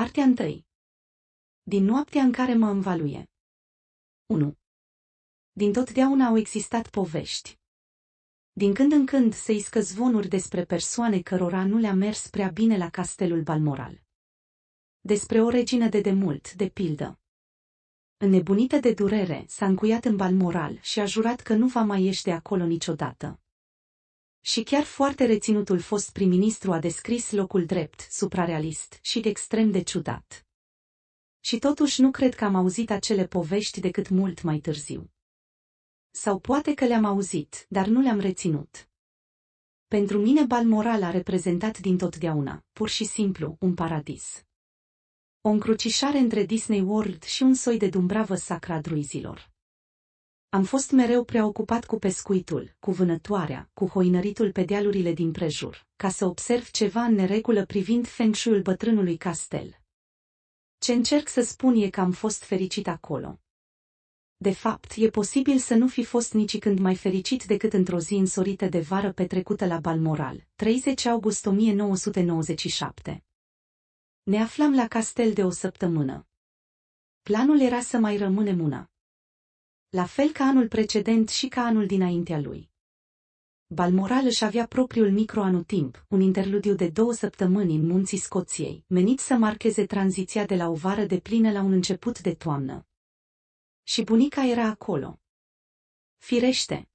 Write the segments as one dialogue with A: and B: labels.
A: Partea 1. Din noaptea în care mă învaluie. 1.
B: Din totdeauna au existat povești. Din când în când se iscă zvonuri despre persoane cărora nu le-a mers prea bine la castelul Balmoral. Despre o regină de demult, de pildă. Înnebunită de durere, s-a încuiat în Balmoral și a jurat că nu va mai ieși de acolo niciodată și chiar foarte reținutul fost prim-ministru a descris locul drept, suprarealist și extrem de ciudat. Și totuși nu cred că am auzit acele povești decât mult mai târziu. Sau poate că le-am auzit, dar nu le-am reținut. Pentru mine Balmoral a reprezentat din totdeauna, pur și simplu, un paradis. O încrucișare între Disney World și un soi de dumbravă sacra druizilor. Am fost mereu preocupat cu pescuitul, cu vânătoarea, cu hoinăritul pe dealurile din prejur, ca să observ ceva în neregulă privind feng bătrânului castel. Ce încerc să spun e că am fost fericit acolo. De fapt, e posibil să nu fi fost nici când mai fericit decât într-o zi însorită de vară petrecută la Balmoral, 30 august 1997. Ne aflam la castel de o săptămână. Planul era să mai rămânem una la fel ca anul precedent și ca anul dinaintea lui. Balmoral își avea propriul microanotimp, un interludiu de două săptămâni în munții Scoției, menit să marcheze tranziția de la o vară de plină la un început de toamnă. Și bunica era acolo. Firește!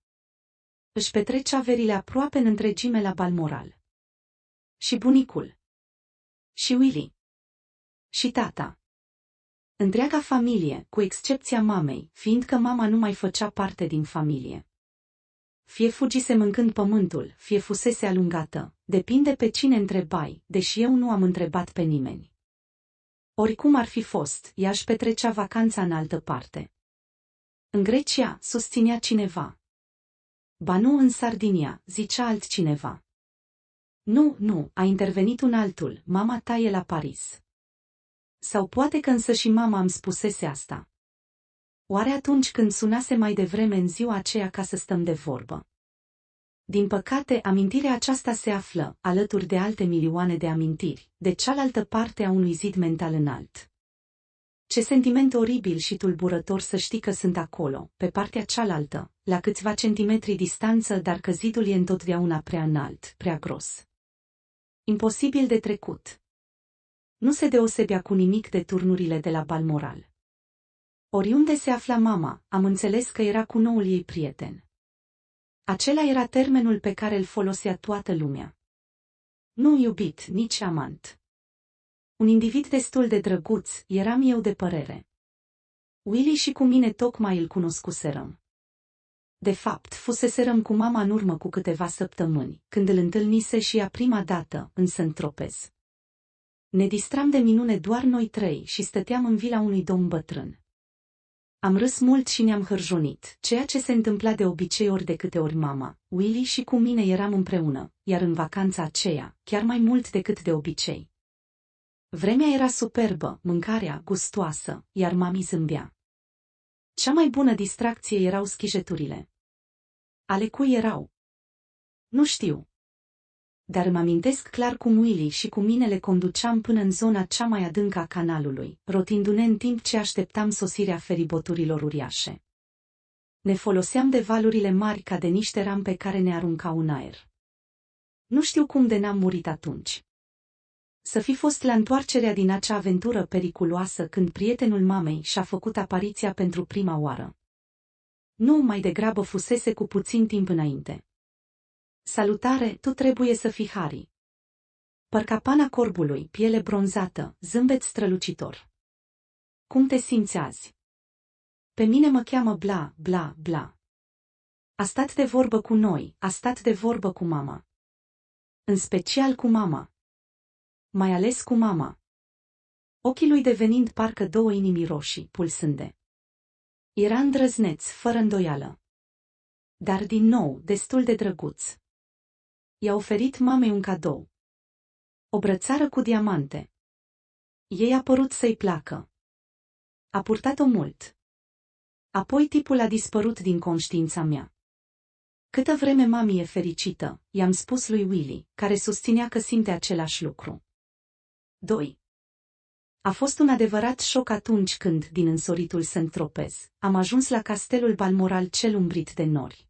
B: Își petrecea verile aproape în întregime
A: la Balmoral. Și bunicul. Și Willy.
B: Și tata. Întreaga familie, cu excepția mamei, fiindcă mama nu mai făcea parte din familie. Fie fugise mâncând pământul, fie fusese alungată, depinde pe cine întrebai, deși eu nu am întrebat pe nimeni. Oricum ar fi fost, ea își petrecea vacanța în altă parte. În Grecia, susținea cineva. Ba nu în Sardinia, zicea altcineva. Nu, nu, a intervenit un altul, mama ta e la Paris. Sau poate că însă și mama îmi spusese asta. Oare atunci când sunase mai devreme în ziua aceea ca să stăm de vorbă? Din păcate, amintirea aceasta se află, alături de alte milioane de amintiri, de cealaltă parte a unui zid mental înalt. Ce sentiment oribil și tulburător să știi că sunt acolo, pe partea cealaltă, la câțiva centimetri distanță, dar că zidul e întotdeauna prea înalt, prea gros. Imposibil de trecut nu se deosebea cu nimic de turnurile de la Balmoral. Oriunde se afla mama, am înțeles că era cu noul ei prieten. Acela era termenul pe care îl folosea toată lumea. Nu iubit, nici amant. Un individ destul de drăguț, eram eu de părere. Willy și cu mine tocmai îl cunoscuserăm. De fapt, fuseserăm cu mama în urmă cu câteva săptămâni, când îl întâlnise și a prima dată, însă în tropez. Ne distram de minune doar noi trei și stăteam în vila unui domn bătrân. Am râs mult și ne-am hârjonit, ceea ce se întâmpla de obicei ori de câte ori mama, Willy și cu mine eram împreună, iar în vacanța aceea, chiar mai mult decât de obicei. Vremea era superbă, mâncarea gustoasă, iar mami zâmbea. Cea mai bună distracție erau schijeturile. Ale cui erau? Nu știu, dar îmi amintesc clar cum Willy și cu mine le conduceam până în zona cea mai adâncă a canalului, rotindu-ne în timp ce așteptam sosirea feriboturilor uriașe. Ne foloseam de valurile mari ca de niște rampe care ne aruncau în aer. Nu știu cum de n-am murit atunci. Să fi fost la întoarcerea din acea aventură periculoasă când prietenul mamei și-a făcut apariția pentru prima oară. Nu mai degrabă fusese cu puțin timp înainte. Salutare, tu trebuie să fii Harry. Părcapana corbului, piele bronzată, zâmbet strălucitor. Cum te simți azi? Pe mine mă cheamă bla, bla, bla. A stat de vorbă cu noi, a stat de vorbă cu mama. În special cu mama. Mai ales cu mama. Ochii lui devenind parcă două inimi roșii, pulsânde. Era îndrăzneț, fără îndoială. Dar din nou, destul de drăguț. I-a oferit mamei un cadou. O brățară cu diamante. Ei a părut să-i placă. A purtat-o mult. Apoi tipul a dispărut din conștiința mea. Câtă vreme mami e fericită, i-am spus lui Willy, care susținea că simte același lucru. 2. A fost un adevărat șoc atunci când, din însoritul Sentropez, am ajuns la castelul Balmoral cel umbrit de nori.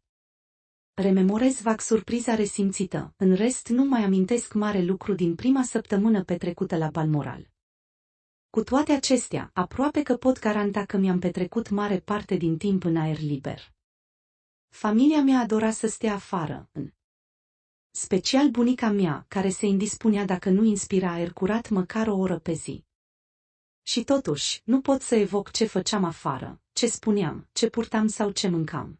B: Rememorez vac surpriza resimțită, în rest nu mai amintesc mare lucru din prima săptămână petrecută la Palmoral. Cu toate acestea, aproape că pot garanta că mi-am petrecut mare parte din timp în aer liber. Familia mea adora să stea afară, în special bunica mea, care se indispunea dacă nu inspira aer curat măcar o oră pe zi. Și totuși, nu pot să evoc ce făceam afară, ce spuneam, ce purtam sau ce mâncam.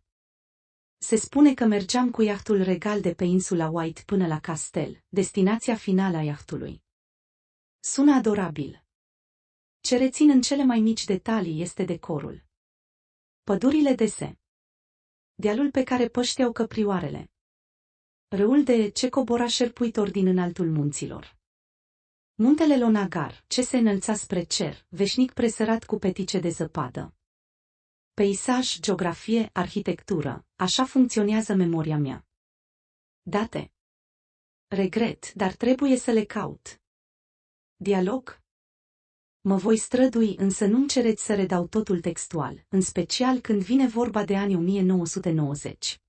B: Se spune că mergeam cu iahtul regal de pe insula White până la castel, destinația finală a iahtului. Sună adorabil. Ce rețin în cele mai mici detalii este decorul. Pădurile de se. Dealul pe care pășteau căprioarele. Râul de ce cobora șerpuitor din înaltul munților. Muntele Lonagar, ce se înălța spre cer, veșnic presărat cu petice de zăpadă. Peisaj, geografie, arhitectură, așa funcționează memoria mea. Date. Regret, dar trebuie să le caut. Dialog. Mă voi strădui, însă nu-mi cereți să redau totul textual, în special când vine vorba de anii 1990.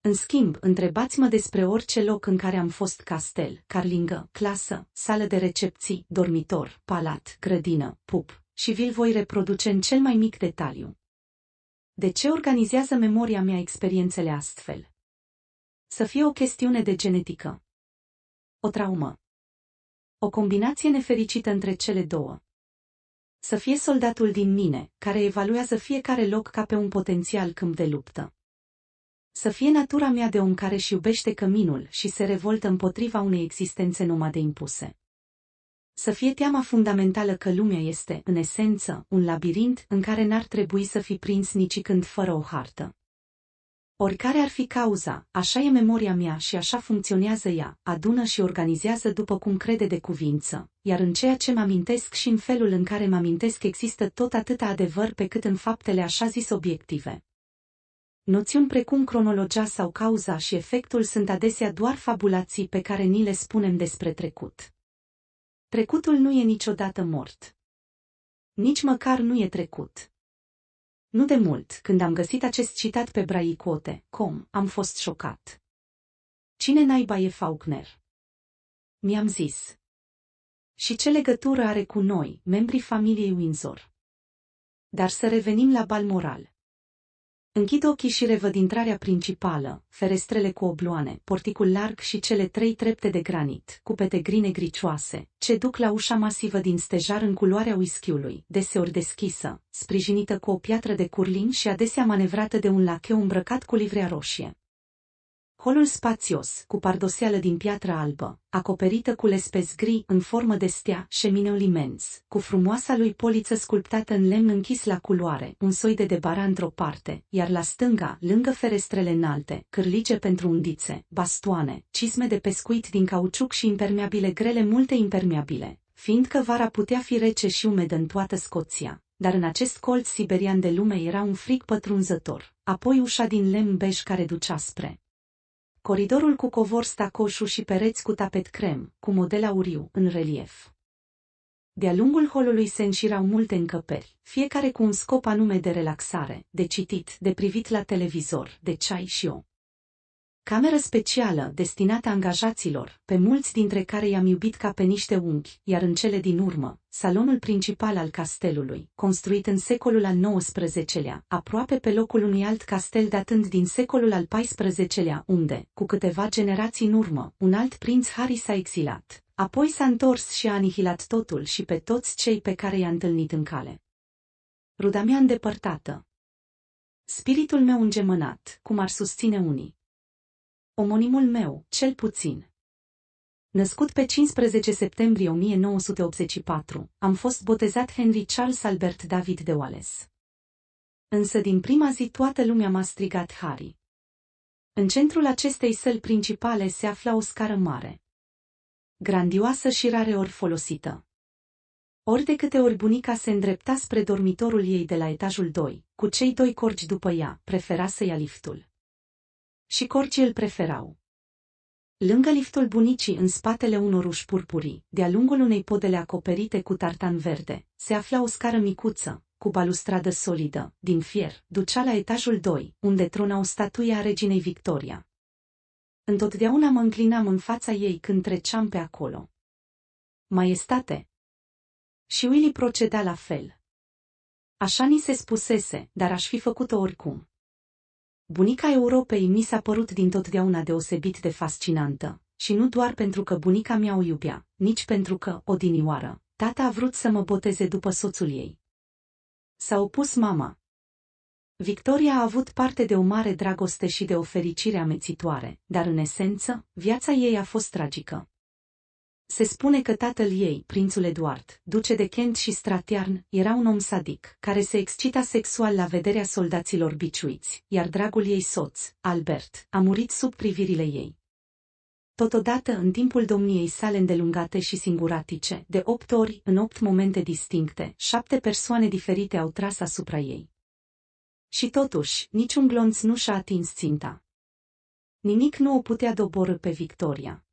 B: În schimb, întrebați-mă despre orice loc în care am fost castel, carlingă, clasă, sală de recepții, dormitor, palat, grădină, pup, și vi-l voi reproduce în cel mai mic detaliu. De ce organizează memoria mea experiențele astfel? Să fie o chestiune de genetică. O traumă. O combinație nefericită între cele două. Să fie soldatul din mine, care evaluează fiecare loc ca pe un potențial câmp de luptă. Să fie natura mea de om care își iubește căminul și se revoltă împotriva unei existențe numai de impuse. Să fie teama fundamentală că lumea este, în esență, un labirint în care n-ar trebui să fi prins nici când fără o hartă. Oricare ar fi cauza, așa e memoria mea și așa funcționează ea, adună și organizează după cum crede de cuvință, iar în ceea ce mă amintesc și în felul în care mă amintesc există tot atâta adevăr pe cât în faptele așa zis obiective. Noțiuni precum cronologia sau cauza și efectul sunt adesea doar fabulații pe care ni le spunem despre trecut. Trecutul nu e niciodată mort. Nici măcar nu e trecut. Nu de mult, când am găsit acest citat pe braicote.com, am fost șocat. Cine naiba e Faulkner? Mi-am zis. Și ce legătură are cu noi, membrii familiei Windsor? Dar să revenim la Balmoral. Închid ochii și revăd intrarea principală, ferestrele cu obloane, porticul larg și cele trei trepte de granit, cu grine gricioase, ce duc la ușa masivă din stejar în culoarea whisky-ului, deseori deschisă, sprijinită cu o piatră de curlin și adesea manevrată de un lacheu îmbrăcat cu livrea roșie. Holul spațios, cu pardoseală din piatră albă, acoperită cu lespez gri în formă de stea, șemineul imens, cu frumoasa lui poliță sculptată în lemn închis la culoare, un soi de debara într-o parte, iar la stânga, lângă ferestrele înalte, cârlige pentru undițe, bastoane, cisme de pescuit din cauciuc și impermeabile grele multe impermeabile, fiindcă vara putea fi rece și umedă în toată Scoția, dar în acest colț siberian de lume era un fric pătrunzător, apoi ușa din lemn bej care ducea spre Coridorul cu covor stacoșu și pereți cu tapet crem, cu model auriu, în relief. De-a lungul holului se înșirau multe încăperi, fiecare cu un scop anume de relaxare, de citit, de privit la televizor, de ceai și o Cameră specială, destinată angajaților, pe mulți dintre care i-am iubit ca pe niște unchi, iar în cele din urmă, salonul principal al castelului, construit în secolul al XIX-lea, aproape pe locul unui alt castel datând din secolul al XIV-lea, unde, cu câteva generații în urmă, un alt prinț Harry s-a exilat. Apoi s-a întors și a anihilat totul și pe toți cei pe care i-a întâlnit în cale. Ruda mea îndepărtată. Spiritul meu îngemănat, cum ar susține unii. Omonimul meu, cel puțin. Născut pe 15 septembrie 1984, am fost botezat Henry Charles Albert David de Wallace. Însă din prima zi toată lumea m-a strigat Harry. În centrul acestei săli principale se afla o scară mare. Grandioasă și rare ori folosită. Ori de câte ori bunica se îndrepta spre dormitorul ei de la etajul 2, cu cei doi corgi după ea, prefera să ia liftul și corcii îl preferau. Lângă liftul bunicii, în spatele unor uși purpurii, de-a lungul unei podele acoperite cu tartan verde, se afla o scară micuță, cu balustradă solidă, din fier, ducea la etajul 2, unde trona o statuie a reginei Victoria. Întotdeauna mă înclinam în fața ei când treceam pe acolo. Maestate! Și Willy proceda la fel. Așa ni se spusese, dar aș fi făcut-o oricum. Bunica Europei mi s-a părut dintotdeauna deosebit de fascinantă, și nu doar pentru că bunica mea o iubea, nici pentru că, odinioară, tata a vrut să mă boteze după soțul ei. S-a opus mama. Victoria a avut parte de o mare dragoste și de o fericire amețitoare, dar în esență, viața ei a fost tragică. Se spune că tatăl ei, prințul Eduard, duce de Kent și Stratiarn, era un om sadic, care se excita sexual la vederea soldaților biciuiți, iar dragul ei soț, Albert, a murit sub privirile ei. Totodată, în timpul domniei sale îndelungate și singuratice, de opt ori, în opt momente distincte, șapte persoane diferite au tras asupra ei. Și totuși, niciun glonț nu și-a atins ținta. Nimic nu o putea doborâ pe Victoria.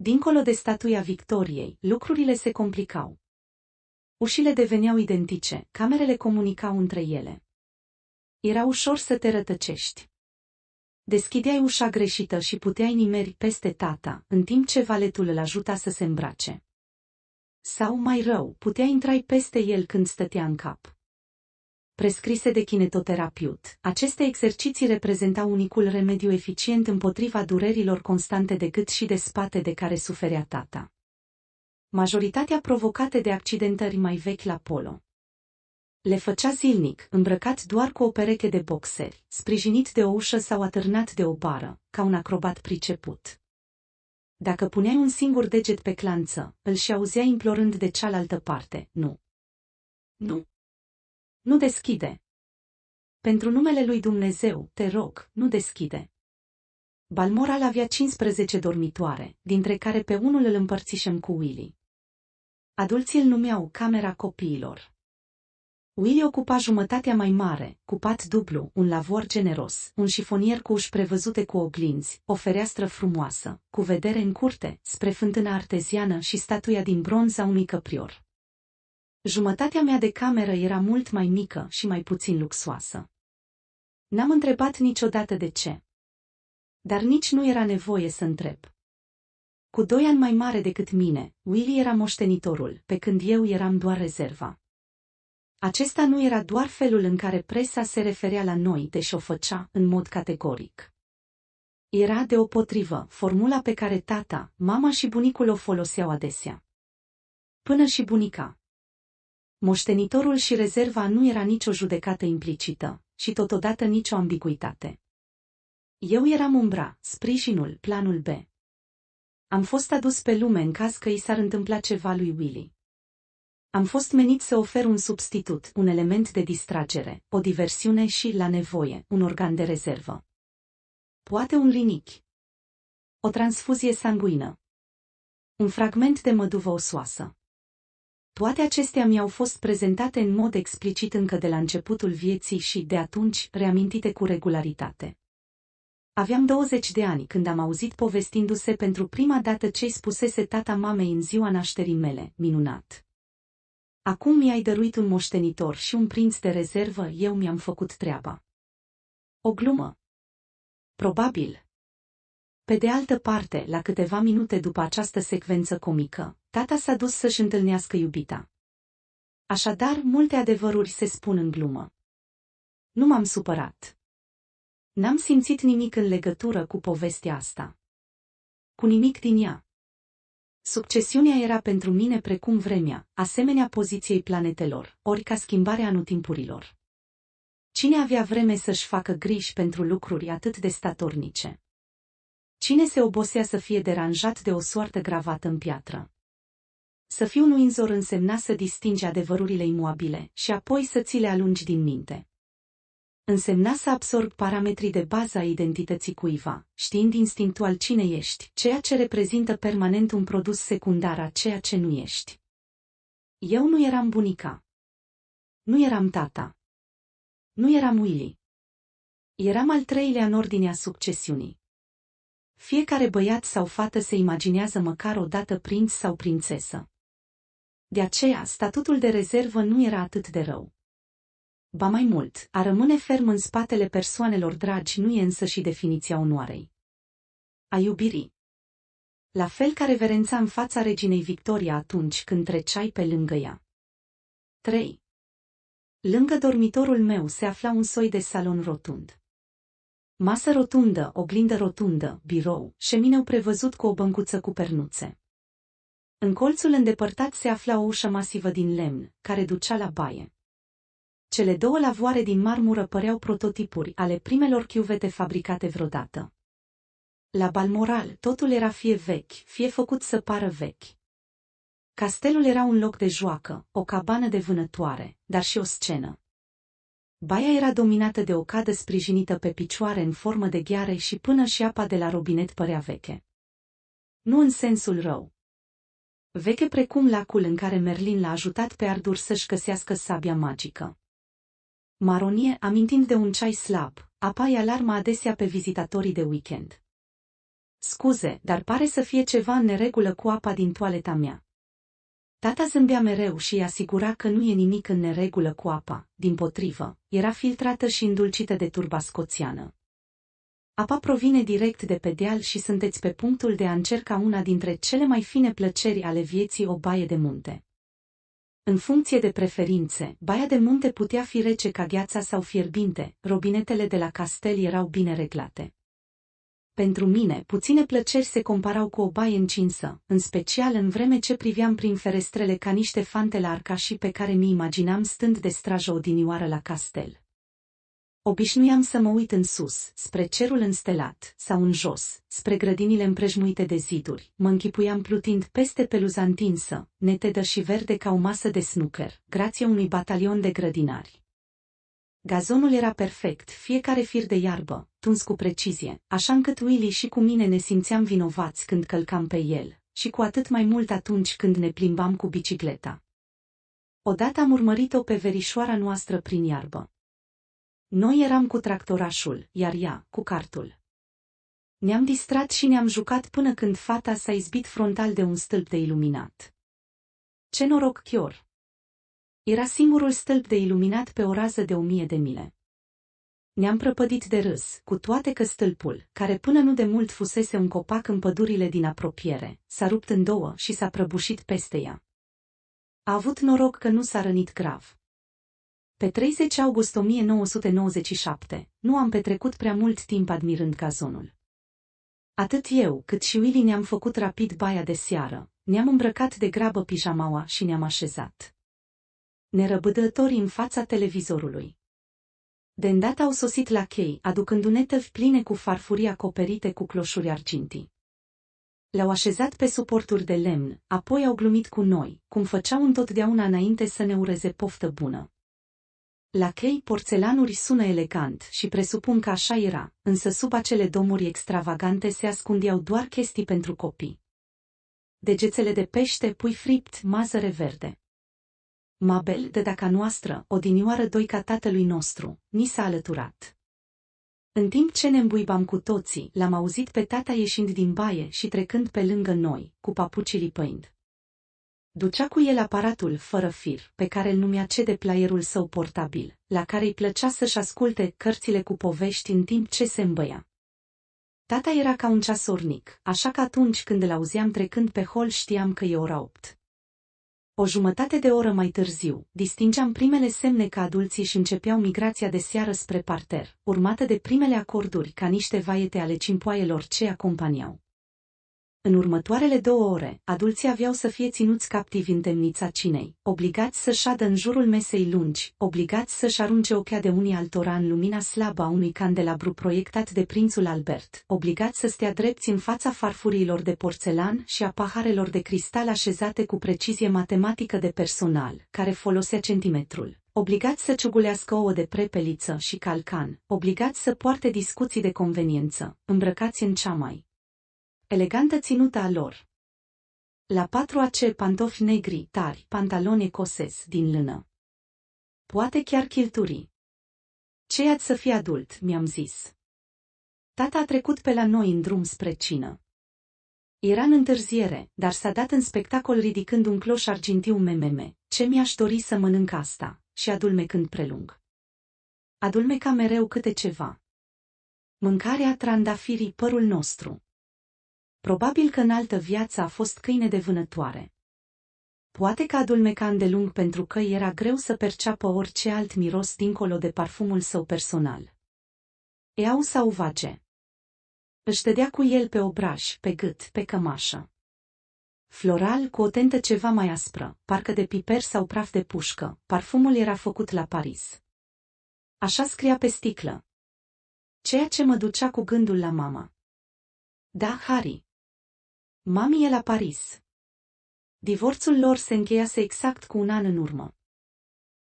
B: Dincolo de statuia victoriei, lucrurile se complicau. Ușile deveneau identice, camerele comunicau între ele. Era ușor să te rătăcești. Deschideai ușa greșită și puteai nimeri peste tata, în timp ce valetul îl ajuta să se îmbrace. Sau mai rău, puteai intrai peste el când stătea în cap prescrise de kinetoterapeut. Aceste exerciții reprezentau unicul remediu eficient împotriva durerilor constante de gât și de spate de care suferea tata. Majoritatea provocate de accidentări mai vechi la polo. Le făcea zilnic, îmbrăcat doar cu o pereche de boxeri, sprijinit de o ușă sau atârnat de o bară, ca un acrobat priceput. Dacă puneai un singur deget pe clanță, îl și auzea implorând de cealaltă parte, nu. Nu. Nu deschide. Pentru numele lui Dumnezeu, te rog, nu deschide. Balmoral avea 15 dormitoare, dintre care pe unul îl împărțișem cu Willy. Adulții îl numeau camera copiilor. Willy ocupa jumătatea mai mare, cu pat dublu, un lavor generos, un șifonier cu uși prevăzute cu oglinzi, o fereastră frumoasă, cu vedere în curte, spre fântâna arteziană și statuia din bronz a unui căprior. Jumătatea mea de cameră era mult mai mică și mai puțin luxoasă. N-am întrebat niciodată de ce. Dar nici nu era nevoie să întreb. Cu doi ani mai mare decât mine, Willy era moștenitorul, pe când eu eram doar rezerva. Acesta nu era doar felul în care presa se referea la noi, deși o făcea în mod categoric. Era deopotrivă formula pe care tata, mama și bunicul o foloseau adesea. Până și bunica, Moștenitorul și rezerva nu era nicio judecată implicită și totodată nicio ambiguitate. Eu eram umbra, sprijinul, planul B. Am fost adus pe lume în caz că i s-ar întâmpla ceva lui Willy. Am fost menit să ofer un substitut, un element de distragere, o diversiune și, la nevoie, un organ de rezervă. Poate un linic, O transfuzie sanguină. Un fragment de măduvă osoasă. Toate acestea mi-au fost prezentate în mod explicit încă de la începutul vieții și, de atunci, reamintite cu regularitate. Aveam 20 de ani când am auzit povestindu-se pentru prima dată ce-i spusese tata mamei în ziua nașterii mele, minunat. Acum mi-ai dăruit un moștenitor și un prinț de rezervă, eu mi-am făcut treaba. O glumă. Probabil. Pe de altă parte, la câteva minute după această secvență comică, tata s-a dus să-și întâlnească iubita. Așadar, multe adevăruri se spun în glumă. Nu m-am supărat. N-am simțit nimic în legătură cu povestea asta. Cu nimic din ea. Succesiunea era pentru mine precum vremea, asemenea poziției planetelor, ori ca schimbarea anutimpurilor. Cine avea vreme să-și facă griji pentru lucruri atât de statornice? Cine se obosea să fie deranjat de o soartă gravată în piatră? Să fiu un uinzor însemna să distingi adevărurile imoabile și apoi să ți le alungi din minte. Însemna să absorb parametrii de bază a identității cuiva, știind instinctual cine ești, ceea ce reprezintă permanent un produs secundar a ceea ce nu ești. Eu nu eram bunica. Nu eram tata. Nu eram Willy. Eram al treilea în ordinea succesiunii. Fiecare băiat sau fată se imaginează măcar o dată prinț sau prințesă. De aceea, statutul de rezervă nu era atât de rău. Ba mai mult, a rămâne ferm în spatele persoanelor dragi nu e însă și definiția onoarei. A iubirii. La fel ca reverența în fața reginei Victoria atunci când treceai pe lângă ea. 3. Lângă dormitorul meu se afla un soi de salon rotund. Masă rotundă, oglindă rotundă, birou, șemineu prevăzut cu o băncuță cu pernuțe. În colțul îndepărtat se afla o ușă masivă din lemn, care ducea la baie. Cele două lavoare din marmură păreau prototipuri ale primelor chiuvete fabricate vreodată. La Balmoral totul era fie vechi, fie făcut să pară vechi. Castelul era un loc de joacă, o cabană de vânătoare, dar și o scenă. Baia era dominată de o cadă sprijinită pe picioare în formă de gheare și până și apa de la robinet părea veche. Nu în sensul rău. Veche precum lacul în care Merlin l-a ajutat pe Ardur să-și găsească sabia magică. Maronie, amintind de un ceai slab, apa alarma adesea pe vizitatorii de weekend. Scuze, dar pare să fie ceva în neregulă cu apa din toaleta mea. Tata zâmbea mereu și îi asigura că nu e nimic în neregulă cu apa, din potrivă, era filtrată și îndulcită de turba scoțiană. Apa provine direct de pe deal și sunteți pe punctul de a încerca una dintre cele mai fine plăceri ale vieții o baie de munte. În funcție de preferințe, baia de munte putea fi rece ca gheața sau fierbinte, robinetele de la castel erau bine reglate. Pentru mine, puține plăceri se comparau cu o baie încinsă, în special în vreme ce priveam prin ferestrele ca niște fante la arcașii pe care mi imaginam stând de strajă odinioară la castel. Obișnuiam să mă uit în sus, spre cerul înstelat, sau în jos, spre grădinile împrejmuite de ziduri, mă închipuiam plutind peste peluza întinsă, netedă și verde ca o masă de snucăr, grație unui batalion de grădinari. Gazonul era perfect, fiecare fir de iarbă, tuns cu precizie, așa încât Willy și cu mine ne simțeam vinovați când călcam pe el, și cu atât mai mult atunci când ne plimbam cu bicicleta. Odată am urmărit-o pe verișoara noastră prin iarbă. Noi eram cu tractorașul, iar ea, cu cartul. Ne-am distrat și ne-am jucat până când fata s-a izbit frontal de un stâlp de iluminat. Ce noroc chior! Era singurul stâlp de iluminat pe o rază de o mie de mile. Ne-am prăpădit de râs, cu toate că stâlpul, care până nu de mult fusese un copac în pădurile din apropiere, s-a rupt în două și s-a prăbușit peste ea. A avut noroc că nu s-a rănit grav. Pe 30 august 1997, nu am petrecut prea mult timp admirând cazonul. Atât eu, cât și Willy ne-am făcut rapid baia de seară, ne-am îmbrăcat de grabă pijamaua și ne-am așezat nerăbdători în fața televizorului. De îndată au sosit la chei, aducându-ne pline cu farfurii acoperite cu cloșuri argintii. Le-au așezat pe suporturi de lemn, apoi au glumit cu noi, cum făceau întotdeauna înainte să ne ureze poftă bună. La chei porțelanuri sună elegant și presupun că așa era, însă sub acele domuri extravagante se ascundeau doar chestii pentru copii. Degețele de pește, pui fript, mazăre verde. Mabel, de Daca noastră, odinioară doi ca tatălui nostru, ni s-a alăturat. În timp ce ne îmbuibam cu toții, l-am auzit pe tata ieșind din baie și trecând pe lângă noi, cu papucii lipăind. Ducea cu el aparatul fără fir, pe care îl numea cede playerul său portabil, la care îi plăcea să-și asculte cărțile cu povești în timp ce se îmbăia. Tata era ca un ceasornic, așa că atunci când îl auzeam trecând pe hol știam că e ora opt. O jumătate de oră mai târziu, distingeam primele semne că adulții și începeau migrația de seară spre parter, urmată de primele acorduri ca niște vaiete ale cimpoaielor ce acompaniau. În următoarele două ore, adulții aveau să fie ținuți captivi în temnița cinei, obligați să șadă în jurul mesei lungi, obligați să-și arunce ochea de unii altora în lumina slabă a unui candelabru proiectat de prințul Albert, obligați să stea drepți în fața farfuriilor de porțelan și a paharelor de cristal așezate cu precizie matematică de personal, care folosea centimetrul obligați să ciugulească ouă de prepeliță și calcan, obligați să poarte discuții de conveniență, îmbrăcați în cea mai elegantă ținută a lor. La patru acel pantofi negri tari, pantaloni ecoses din lână. Poate chiar chilturii. Ce ați să fie adult, mi-am zis. Tata a trecut pe la noi în drum spre cină. Era în întârziere, dar s-a dat în spectacol ridicând un cloș argintiu MMM, ce mi-aș dori să mănânc asta, și adulmecând prelung. Adulmeca mereu câte ceva. Mâncarea trandafirii părul nostru. Probabil că în altă viață a fost câine de vânătoare. Poate că adulmecan de lung pentru că era greu să perceapă orice alt miros dincolo de parfumul său personal. Eau sau vage. Își dădea cu el pe obraj, pe gât, pe cămașă. Floral cu o tentă ceva mai aspră, parcă de piper sau praf de pușcă, parfumul era făcut la Paris. Așa scria pe sticlă. Ceea ce mă ducea cu gândul la mama. Da, Harry. Mami e la Paris. Divorțul lor se încheiase exact cu un an în urmă.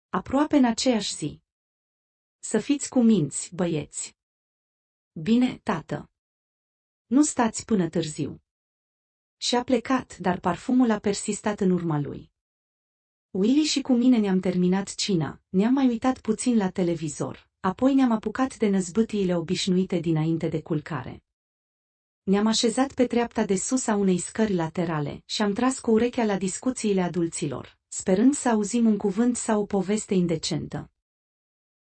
B: Aproape în aceeași zi. Să fiți cu minți, băieți. Bine, tată. Nu stați până târziu. Și-a plecat, dar parfumul a persistat în urma lui. Willy și cu mine ne-am terminat cina, ne-am mai uitat puțin la televizor, apoi ne-am apucat de năzbâtiile obișnuite dinainte de culcare. Ne-am așezat pe treapta de sus a unei scări laterale și am tras cu urechea la discuțiile adulților, sperând să auzim un cuvânt sau o poveste indecentă.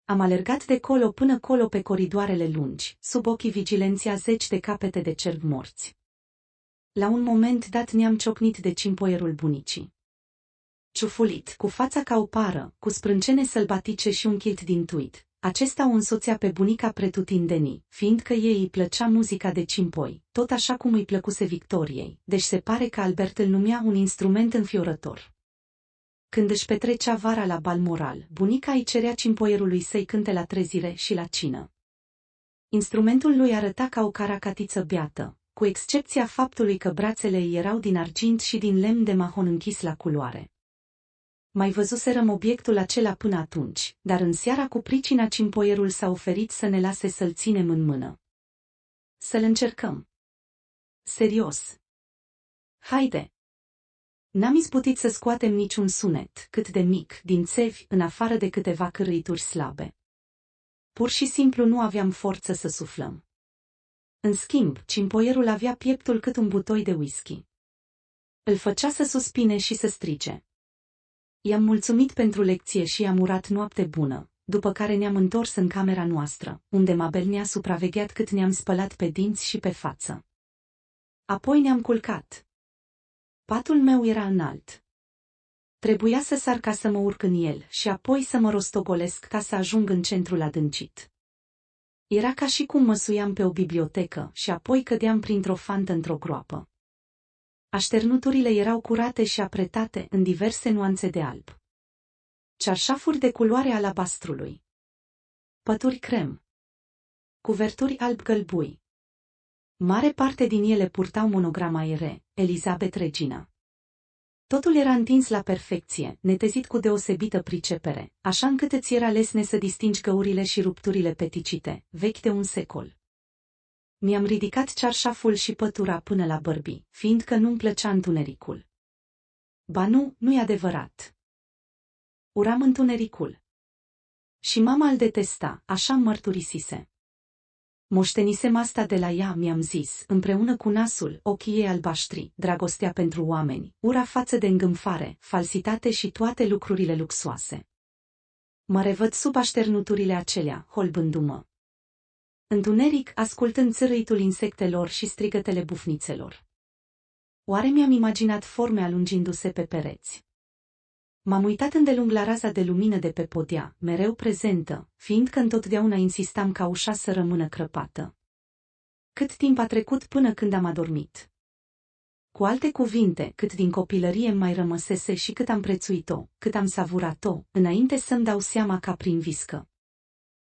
B: Am alergat de colo până colo pe coridoarele lungi, sub ochii vigilenția zeci de capete de cerb morți. La un moment dat ne-am ciocnit de cimpoierul bunicii. Ciufulit, cu fața ca o pară, cu sprâncene sălbatice și un kilt din tuit, acesta o însoțea pe bunica pretutindenii, fiindcă ei îi plăcea muzica de cimpoi, tot așa cum îi plăcuse Victoriei, deci se pare că Albert îl numea un instrument înfiorător. Când își petrecea vara la Balmoral, bunica îi cerea cimpoierului să-i cânte la trezire și la cină. Instrumentul lui arăta ca o caracatiță beată, cu excepția faptului că brațele ei erau din argint și din lemn de mahon închis la culoare. Mai văzuserăm obiectul acela până atunci, dar în seara cu pricina cimpoierul s-a oferit să ne lase să-l ținem în mână. Să-l încercăm. Serios. Haide! N-am izbutit să scoatem niciun sunet, cât de mic, din țevi, în afară de câteva cârâituri slabe. Pur și simplu nu aveam forță să suflăm. În schimb, cimpoierul avea pieptul cât un butoi de whisky. Îl făcea să suspine și să strice. I-am mulțumit pentru lecție și i-am urat noapte bună, după care ne-am întors în camera noastră, unde Mabel ne-a supravegheat cât ne-am spălat pe dinți și pe față. Apoi ne-am culcat. Patul meu era înalt. Trebuia să sar ca să mă urc în el și apoi să mă rostogolesc ca să ajung în centrul adâncit. Era ca și cum mă suiam pe o bibliotecă și apoi cădeam printr-o fantă într-o groapă. Așternuturile erau curate și apretate în diverse nuanțe de alb. Cearșafuri de culoare alabastrului. Pături crem. Cuverturi alb-gălbui. Mare parte din ele purtau monograma IRE, Elizabeth Regina. Totul era întins la perfecție, netezit cu deosebită pricepere, așa încât îți era lesne să distingi găurile și rupturile peticite, vechi de un secol. Mi-am ridicat cearșaful și pătura până la bărbi, fiindcă nu-mi plăcea întunericul. Ba nu, nu-i adevărat. Uram întunericul. Și mama îl detesta, așa mărturisise. Moștenisem asta de la ea, mi-am zis, împreună cu nasul, ochii ei albaștri, dragostea pentru oameni, ura față de îngânfare, falsitate și toate lucrurile luxoase. Mă revăd sub așternuturile acelea, holbându-mă. Întuneric, ascultând țârâitul insectelor și strigătele bufnițelor. Oare mi-am imaginat forme alungindu-se pe pereți? M-am uitat îndelung la raza de lumină de pe podea, mereu prezentă, fiindcă întotdeauna insistam ca ușa să rămână crăpată. Cât timp a trecut până când am adormit? Cu alte cuvinte, cât din copilărie mai rămăsese și cât am prețuit-o, cât am savurat-o, înainte să-mi dau seama ca prin viscă.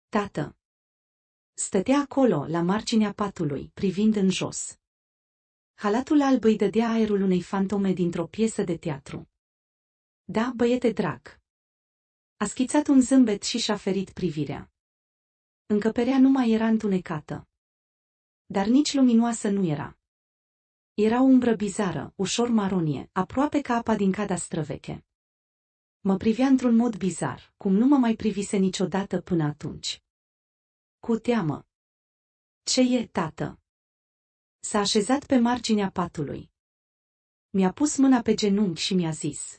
B: Tată, Stătea acolo, la marginea patului, privind în jos. Halatul alb îi dădea aerul unei fantome dintr-o piesă de teatru. Da, băiete drag. A schițat un zâmbet și și-a ferit privirea. Încăperea nu mai era întunecată. Dar nici luminoasă nu era. Era o umbră bizară, ușor maronie, aproape ca apa din cada străveche. Mă privea într-un mod bizar, cum nu mă mai privise niciodată până atunci cu teamă. Ce e, tată? S-a așezat pe marginea patului. Mi-a pus mâna pe genunchi și mi-a zis.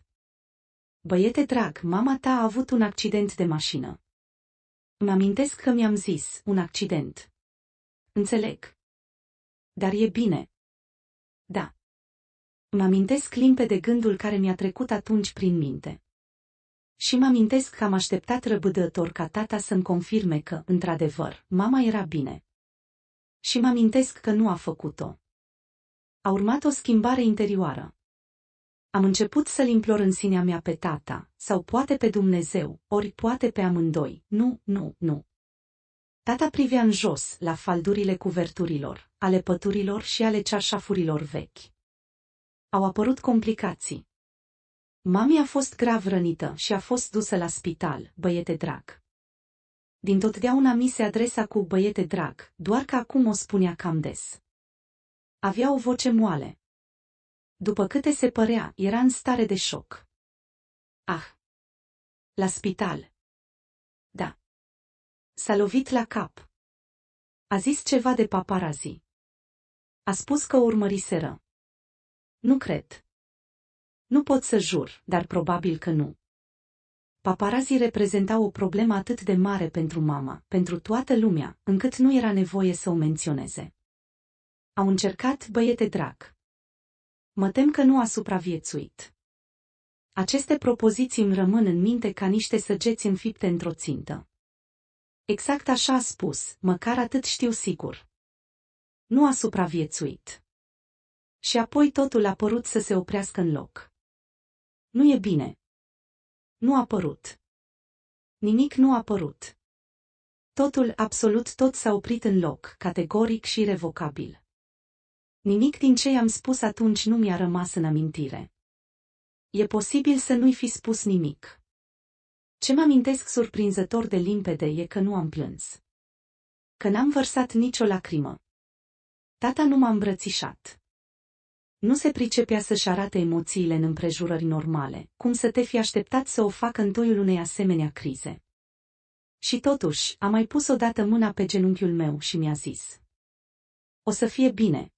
B: Băiete drag, mama ta a avut un accident de mașină. Mă amintesc că mi-am zis, un accident. Înțeleg. Dar e bine. Da. Mă amintesc limpe de gândul care mi-a trecut atunci prin minte. Și mă amintesc că am așteptat răbdător ca tata să-mi confirme că, într-adevăr, mama era bine. Și mă amintesc că nu a făcut-o. A urmat o schimbare interioară. Am început să-l implor în sinea mea pe tata, sau poate pe Dumnezeu, ori poate pe amândoi. Nu, nu, nu. Tata privea în jos, la faldurile cuverturilor, ale păturilor și ale cearșafurilor vechi. Au apărut complicații. Mami a fost grav rănită și a fost dusă la spital, băiete drag. Din totdeauna mi se adresa cu băiete drag, doar că acum o spunea cam des. Avea o voce moale. După câte se părea, era în stare de șoc. Ah!
A: La spital. Da. S-a lovit la cap. A zis ceva de paparazi. A spus că urmăriseră.
B: Nu cred. Nu pot să jur, dar probabil că nu. Paparazii reprezentau o problemă atât de mare pentru mama, pentru toată lumea, încât nu era nevoie să o menționeze. Au încercat băiete drag. Mă tem că nu a supraviețuit. Aceste propoziții îmi rămân în minte ca niște săgeți înfipte într-o țintă. Exact așa a spus, măcar atât știu sigur. Nu a supraviețuit. Și apoi
A: totul a părut să se oprească în loc. Nu e bine. Nu a
B: părut. Nimic nu a părut. Totul, absolut tot s-a oprit în loc, categoric și revocabil. Nimic din ce i-am spus atunci nu mi-a rămas în amintire. E posibil să nu-i fi spus nimic. Ce mă amintesc surprinzător de limpede e că nu am plâns. Că n-am vărsat nicio lacrimă. Tata nu m-a îmbrățișat. Nu se pricepea să-și arate emoțiile în împrejurări normale, cum să te fi așteptat să o facă în toiul unei asemenea crize. Și totuși, a mai pus odată mâna pe genunchiul meu și mi-a zis. O să fie bine.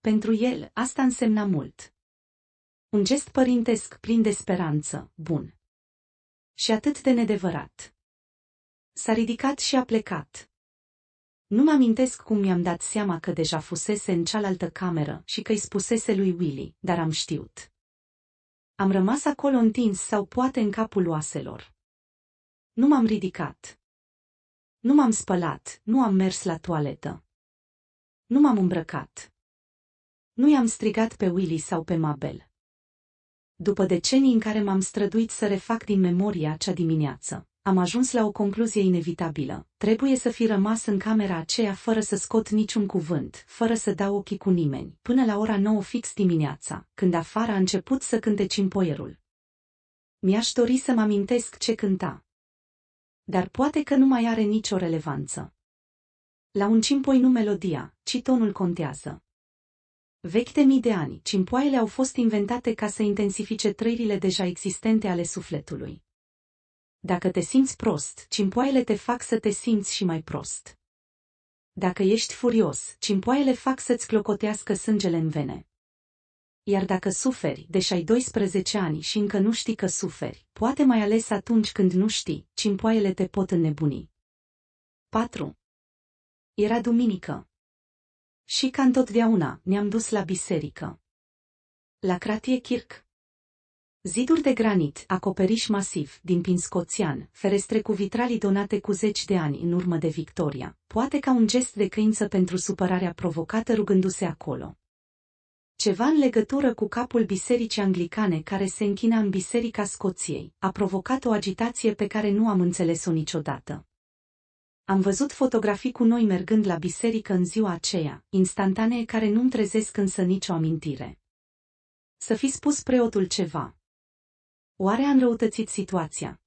B: Pentru el, asta însemna mult. Un gest părintesc plin de speranță, bun. Și atât de nedevărat. S-a ridicat și a plecat. Nu-mi amintesc cum mi-am dat seama că deja fusese în cealaltă cameră și că-i spusese lui Willy, dar am știut. Am rămas acolo întins sau poate în capul oaselor. Nu m-am ridicat. Nu m-am spălat, nu am mers la toaletă. Nu m-am îmbrăcat. Nu i-am strigat pe Willy sau pe Mabel. După decenii în care m-am străduit să refac din memoria acea dimineață am ajuns la o concluzie inevitabilă. Trebuie să fi rămas în camera aceea fără să scot niciun cuvânt, fără să dau ochii cu nimeni, până la ora nouă fix dimineața, când afară a început să cânte cimpoierul. Mi-aș dori să mă amintesc ce cânta. Dar poate că nu mai are nicio relevanță. La un cimpoi nu melodia, ci tonul contează. Vechi de mii de ani, cimpoaiele au fost inventate ca să intensifice trăirile deja existente ale sufletului. Dacă te simți prost, cimpoaiele te fac să te simți și mai prost. Dacă ești furios, cimpoaiele fac să-ți clocotească sângele în vene. Iar dacă suferi, deși ai 12 ani și încă nu știi că suferi, poate mai ales atunci când nu știi, cimpoaiele te pot înnebuni. 4. Era duminică. Și ca întotdeauna, ne-am dus la biserică. La Kratie Kirk, Ziduri de granit, acoperiș masiv, din pin scoțian, ferestre cu vitralii donate cu zeci de ani în urmă de Victoria, poate ca un gest de căință pentru supărarea provocată rugându-se acolo. Ceva în legătură cu capul bisericii anglicane care se închina în Biserica Scoției a provocat o agitație pe care nu am înțeles-o niciodată. Am văzut fotografii cu noi mergând la biserică în ziua aceea, instantanee care nu-mi trezesc însă nicio amintire. Să fi spus preotul ceva, Oare a înrăutățit situația?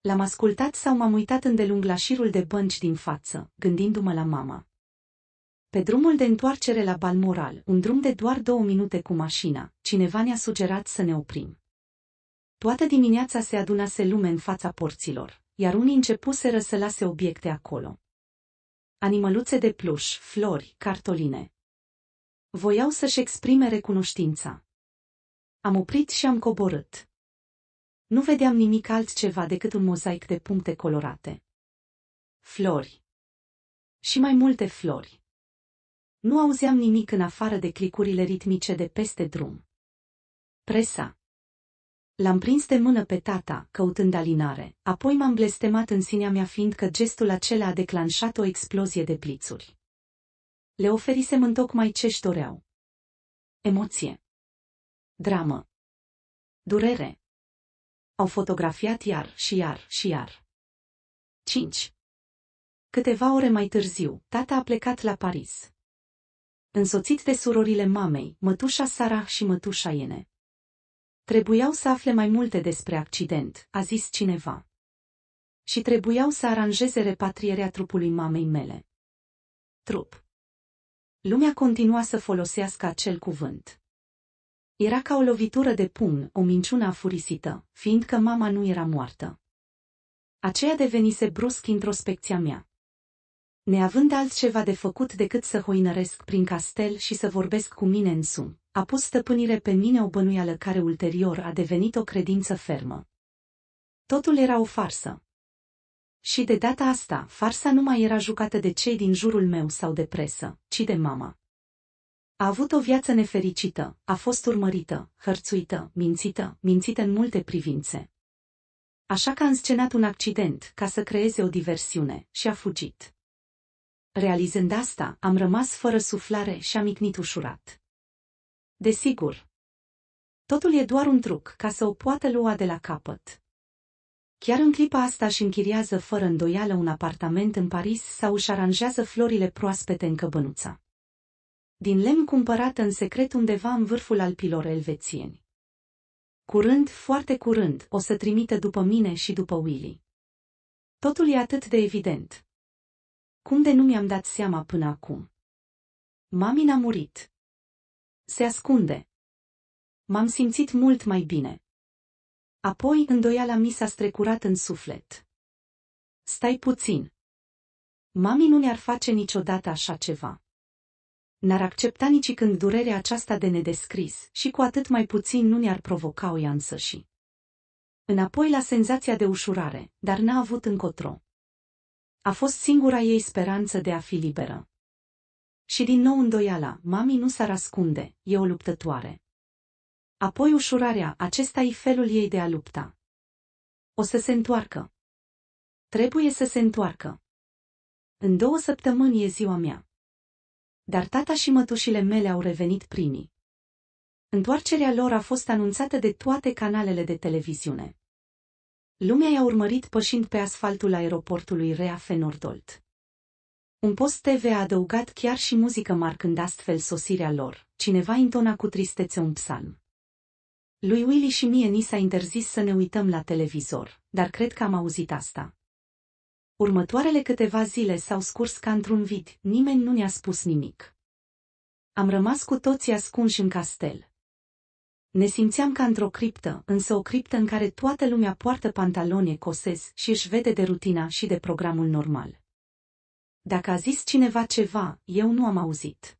B: L-am ascultat sau m-am uitat îndelung la șirul de bănci din față, gândindu-mă la mama. Pe drumul de întoarcere la Balmoral, un drum de doar două minute cu mașina, cineva ne-a sugerat să ne oprim. Toată dimineața se adunase lume în fața porților, iar unii începuseră să lase obiecte acolo. Animăluțe de pluș, flori, cartoline. Voiau să-și exprime recunoștința. Am oprit și am coborât. Nu vedeam nimic altceva decât un mozaic de puncte colorate. Flori. Și mai multe flori. Nu auzeam nimic în afară de clicurile ritmice de peste drum. Presa. L-am prins de mână pe tata, căutând alinare, apoi m-am blestemat în sinea mea fiindcă gestul acela a declanșat o explozie de plițuri. Le oferisem întocmai ce-și doreau.
A: Emoție. Dramă. Durere. Au fotografiat
B: iar și iar și iar. 5. Câteva ore mai târziu, tata a plecat la Paris. Însoțit de surorile mamei, mătușa Sara și mătușa Iene. Trebuiau să afle mai multe despre accident, a zis cineva. Și trebuiau să aranjeze repatrierea trupului mamei mele. Trup. Lumea continua să folosească acel cuvânt. Era ca o lovitură de pumn, o minciună afurisită, fiindcă mama nu era moartă. Aceea devenise brusc introspecția mea. Neavând altceva de făcut decât să hoinăresc prin castel și să vorbesc cu mine în sum, a pus stăpânire pe mine o bănuială care ulterior a devenit o credință fermă. Totul era o farsă. Și de data asta, farsa nu mai era jucată de cei din jurul meu sau de presă, ci de mama. A avut o viață nefericită, a fost urmărită, hărțuită, mințită, mințită în multe privințe. Așa că a înscenat un accident ca să creeze o diversiune și a fugit. Realizând asta, am rămas fără suflare și am micnit ușurat. Desigur. Totul e doar un truc ca să o poată lua de la capăt. Chiar în clipa asta își închiriază fără îndoială un apartament în Paris sau își aranjează florile proaspete în căbănuța din lemn cumpărată în secret undeva în vârful alpilor elvețieni. Curând, foarte curând, o să trimite după mine și după Willy. Totul e atât de evident. Cum
A: de nu mi-am dat seama până acum? Mami n-a murit. Se ascunde. M-am simțit mult mai bine. Apoi îndoiala mi
B: s-a strecurat în suflet. Stai puțin. Mami nu ne-ar face niciodată așa ceva. N-ar accepta nici când durerea aceasta de nedescris și cu atât mai puțin nu ne-ar provoca-o ea însăși. Înapoi la senzația de ușurare, dar n-a avut încotro. A fost singura ei speranță de a fi liberă. Și din nou îndoiala, mami nu s-ar ascunde, e o luptătoare. Apoi ușurarea, acesta e felul ei de a lupta. O să se întoarcă. Trebuie să se întoarcă. În două săptămâni e ziua mea dar tata și mătușile mele au revenit primii. Întoarcerea lor a fost anunțată de toate canalele de televiziune. Lumea i-a urmărit pășind pe asfaltul aeroportului Rea Fenordolt. Un post TV a adăugat chiar și muzică marcând astfel sosirea lor. Cineva intona cu tristețe un psalm. Lui Willy și mie ni s-a interzis să ne uităm la televizor, dar cred că am auzit asta. Următoarele câteva zile s-au scurs ca într-un vid, nimeni nu ne-a spus nimic. Am rămas cu toții ascunși în castel. Ne simțeam ca într-o criptă, însă o criptă în care toată lumea poartă pantaloni ecosez și își vede de rutina și de programul normal. Dacă a zis cineva ceva, eu nu am auzit.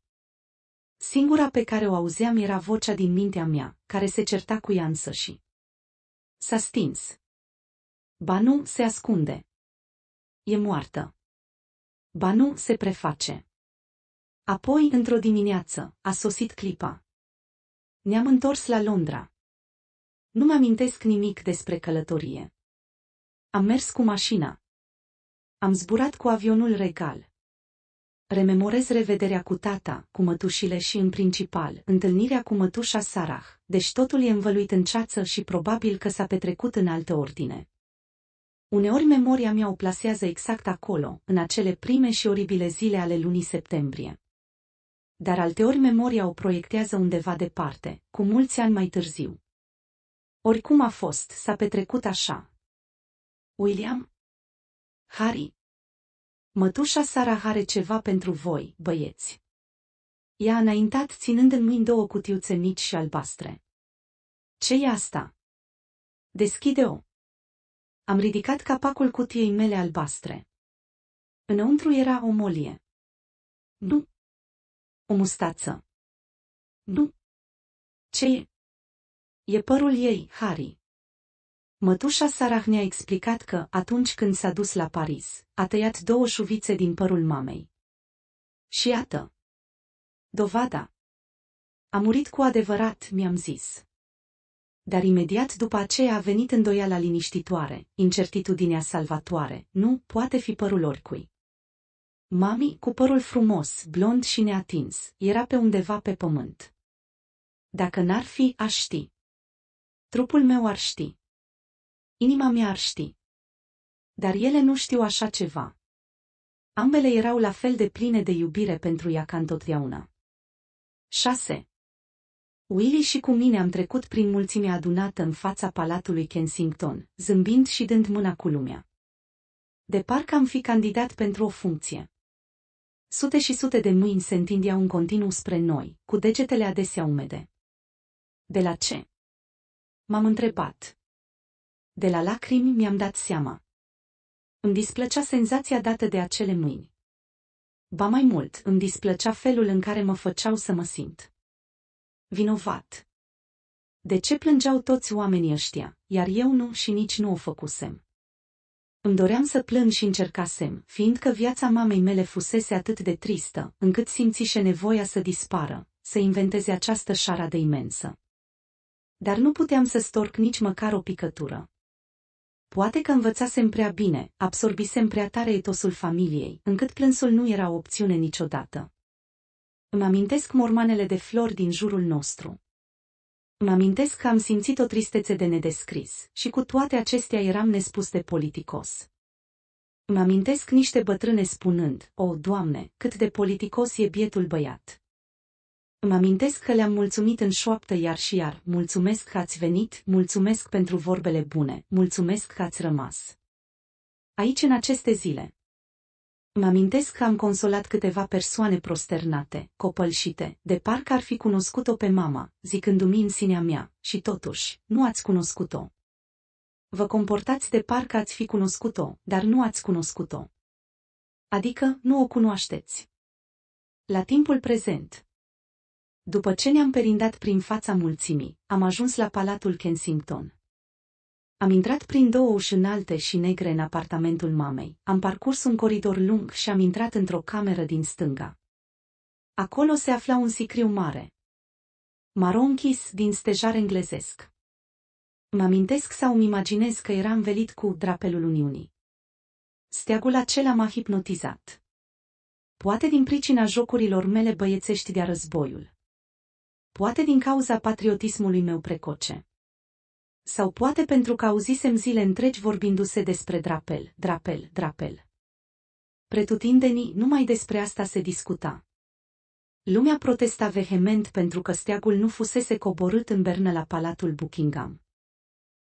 B: Singura pe care o auzeam era vocea din mintea mea, care se certa cu ea însăși. S-a stins. Ba nu, se ascunde. E moartă. Ba nu se preface. Apoi, într-o dimineață, a sosit clipa. Ne-am întors la Londra. Nu-mi amintesc nimic despre călătorie. Am mers cu mașina. Am zburat cu avionul regal. Rememorez revederea cu tata, cu mătușile și, în principal, întâlnirea cu mătușa Sarah, deci totul e învăluit în ceață și probabil că s-a petrecut în altă ordine. Uneori memoria mea o plasează exact acolo, în acele prime și oribile zile ale lunii septembrie. Dar alteori memoria o proiectează undeva departe, cu mulți ani mai târziu. Oricum a fost, s-a petrecut așa.
A: William? Harry? Mătușa Sara
B: are ceva pentru voi, băieți. Ea a înaintat ținând în mâini două cutiuțe mici și albastre. ce e asta? Deschide-o!
A: Am ridicat capacul cutiei mele albastre. Înăuntru era o molie. Nu. O mustață. Nu.
B: Ce e? E părul ei, Harry. Mătușa Sarah ne-a explicat că, atunci când s-a dus la Paris, a tăiat două șuvițe din părul mamei. Și iată. Dovada. A murit cu adevărat, mi-am zis dar imediat după aceea a venit îndoiala liniștitoare, incertitudinea salvatoare, nu, poate fi părul oricui. Mami, cu părul frumos, blond și neatins, era pe undeva pe pământ. Dacă n-ar fi, aș ști. Trupul meu ar ști. Inima mea ar ști. Dar ele nu știu așa ceva. Ambele erau la fel de pline de iubire pentru ea ca întotdeauna. 6. Willy și cu mine am trecut prin mulțimea adunată în fața palatului Kensington, zâmbind și dând mâna cu lumea. De parcă am fi candidat pentru o funcție. Sute și sute de mâini se întindeau în continuu spre noi, cu degetele adesea umede. De la ce? M-am întrebat. De la lacrimi mi-am dat seama. Îmi displăcea senzația dată de acele mâini. Ba mai mult, îmi displăcea felul în care mă făceau să mă simt. Vinovat. De ce plângeau toți oamenii ăștia, iar eu nu și nici nu o făcusem? Îmi doream să plâng și încercasem, fiindcă viața mamei mele fusese atât de tristă, încât simțise nevoia să dispară, să inventeze această șaradă imensă. Dar nu puteam să storc nici măcar o picătură. Poate că învățasem prea bine, absorbisem prea tare etosul familiei, încât plânsul nu era o opțiune niciodată. Îmi amintesc mormanele de flori din jurul nostru. Îmi amintesc că am simțit o tristețe de nedescris și cu toate acestea eram nespus de politicos. Îmi amintesc niște bătrâne spunând, o, Doamne, cât de politicos e bietul băiat. Îmi amintesc că le-am mulțumit în șoaptă iar și iar, mulțumesc că ați venit, mulțumesc pentru vorbele bune, mulțumesc că ați rămas. Aici în aceste zile, Mă amintesc că am consolat câteva persoane prosternate, copălșite, de parcă ar fi cunoscut-o pe mama, zicându-mi în sinea mea, și totuși, nu ați cunoscut-o. Vă comportați de parcă ați fi cunoscut-o, dar nu ați cunoscut-o. Adică, nu o cunoașteți. La timpul prezent. După ce ne-am perindat prin fața mulțimii, am ajuns la Palatul Kensington. Am intrat prin două uși înalte și negre în apartamentul mamei. Am parcurs un coridor lung și am intrat într-o cameră din stânga. Acolo se afla un sicriu mare. Maronchis din stejar englezesc. Mă amintesc sau îmi imaginez că era învelit cu drapelul Uniunii. Steagul acela m-a hipnotizat. Poate din pricina jocurilor mele băiețești de-a războiul. Poate din cauza patriotismului meu precoce sau poate pentru că auzisem zile întregi vorbindu-se despre drapel, drapel, drapel. Pretutindenii numai despre asta se discuta. Lumea protesta vehement pentru că steagul nu fusese coborât în bernă la palatul Buckingham.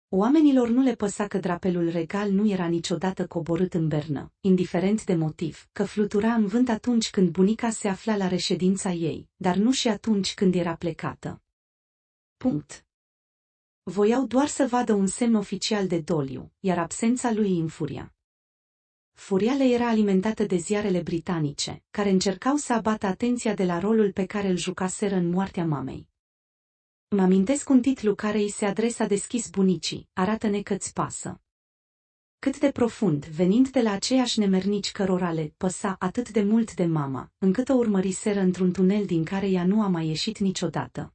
B: Oamenilor nu le păsa că drapelul regal nu era niciodată coborât în bernă, indiferent de motiv, că flutura în vânt atunci când bunica se afla la reședința ei, dar nu și atunci când era plecată. Punct. Voiau doar să vadă un semn oficial de doliu, iar absența lui infuria. Furia le era alimentată de ziarele britanice, care încercau să abată atenția de la rolul pe care îl jucaseră în moartea mamei. Mă amintesc un titlu care îi se adresa deschis bunicii, arată-ne că-ți pasă. Cât de profund, venind de la aceiași nemernici cărora le păsa atât de mult de mama, încât o urmăriseră într-un tunel din care ea nu a mai ieșit niciodată.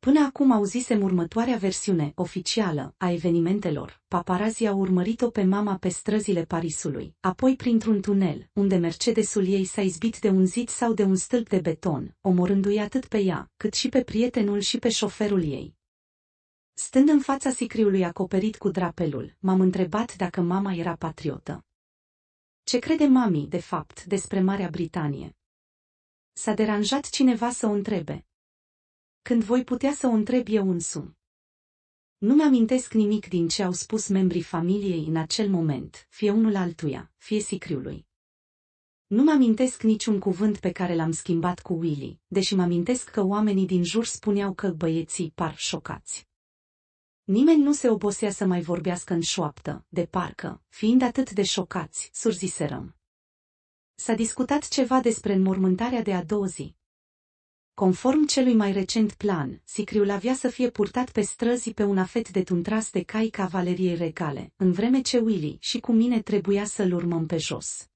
B: Până acum auzisem următoarea versiune oficială a evenimentelor. Paparazii au urmărit-o pe mama pe străzile Parisului, apoi printr-un tunel, unde Mercedesul ei s-a izbit de un zid sau de un stâlp de beton, omorându-i atât pe ea, cât și pe prietenul și pe șoferul ei. Stând în fața sicriului acoperit cu drapelul, m-am întrebat dacă mama era patriotă. Ce crede mami, de fapt, despre Marea Britanie? S-a deranjat cineva să o întrebe, când voi putea să o întreb eu însumi. Nu mi-amintesc nimic din ce au spus membrii familiei în acel moment, fie unul altuia, fie sicriului. Nu mi-amintesc niciun cuvânt pe care l-am schimbat cu Willy, deși mi-amintesc că oamenii din jur spuneau că băieții par șocați. Nimeni nu se obosea să mai vorbească în șoaptă, de parcă, fiind atât de șocați, surziserăm. S-a discutat ceva despre înmormântarea de a doua zi, Conform celui mai recent plan, sicriul avea să fie purtat pe străzi pe un afet de tuntras de cai cavaleriei regale, în vreme ce Willy și cu mine trebuia să-l urmăm pe jos.